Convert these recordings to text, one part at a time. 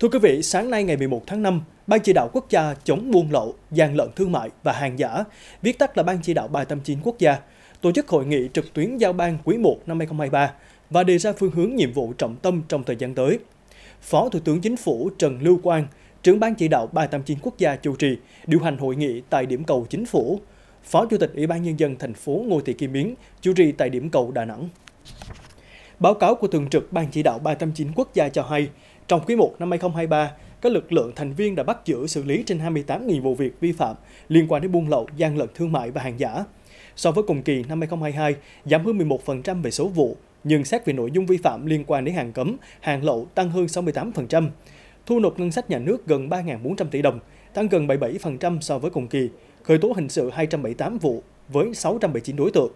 Thưa quý vị, sáng nay ngày 11 tháng 5, Ban chỉ đạo quốc gia chống buôn lậu, gian lận thương mại và hàng giả, viết tắt là Ban chỉ đạo 389 quốc gia, tổ chức hội nghị trực tuyến giao ban quý 1 năm 2023 và đề ra phương hướng nhiệm vụ trọng tâm trong thời gian tới. Phó Thủ tướng Chính phủ Trần Lưu Quang, trưởng Ban chỉ đạo 389 quốc gia chủ trì, điều hành hội nghị tại điểm cầu chính phủ. Phó Chủ tịch Ủy ban Nhân dân thành phố Ngô Thị Kim Miến chủ trì tại điểm cầu Đà Nẵng. Báo cáo của Thường trực Ban Chỉ đạo 309 quốc gia cho hay, trong quý 1 năm 2023, các lực lượng thành viên đã bắt giữ xử lý trên 28.000 vụ việc vi phạm liên quan đến buôn lậu, gian lận thương mại và hàng giả. So với cùng kỳ năm 2022, giảm hơn 11% về số vụ, nhưng xét về nội dung vi phạm liên quan đến hàng cấm, hàng lậu tăng hơn 68%. Thu nộp ngân sách nhà nước gần 3.400 tỷ đồng, tăng gần 77% so với cùng kỳ, khởi tố hình sự 278 vụ với 679 đối tượng.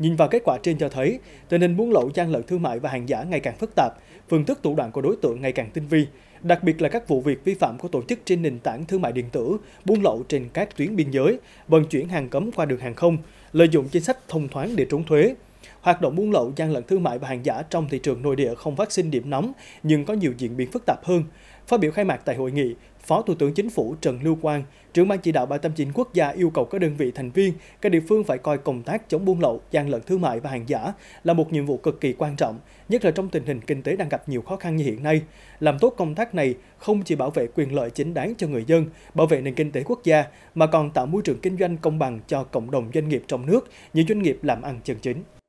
Nhìn vào kết quả trên cho thấy, tình hình buôn lậu gian lận thương mại và hàng giả ngày càng phức tạp, phương thức thủ đoạn của đối tượng ngày càng tinh vi, đặc biệt là các vụ việc vi phạm của tổ chức trên nền tảng thương mại điện tử, buôn lậu trên các tuyến biên giới, vận chuyển hàng cấm qua đường hàng không, lợi dụng chính sách thông thoáng để trốn thuế. Hoạt động buôn lậu gian lận thương mại và hàng giả trong thị trường nội địa không phát sinh điểm nóng nhưng có nhiều diễn biến phức tạp hơn. Phát biểu khai mạc tại hội nghị, Phó Thủ tướng Chính phủ Trần Lưu Quang, trưởng ban chỉ đạo 389 quốc gia yêu cầu các đơn vị thành viên, các địa phương phải coi công tác chống buôn lậu, gian lận thương mại và hàng giả là một nhiệm vụ cực kỳ quan trọng, nhất là trong tình hình kinh tế đang gặp nhiều khó khăn như hiện nay. Làm tốt công tác này không chỉ bảo vệ quyền lợi chính đáng cho người dân, bảo vệ nền kinh tế quốc gia, mà còn tạo môi trường kinh doanh công bằng cho cộng đồng doanh nghiệp trong nước, những doanh nghiệp làm ăn chân chính.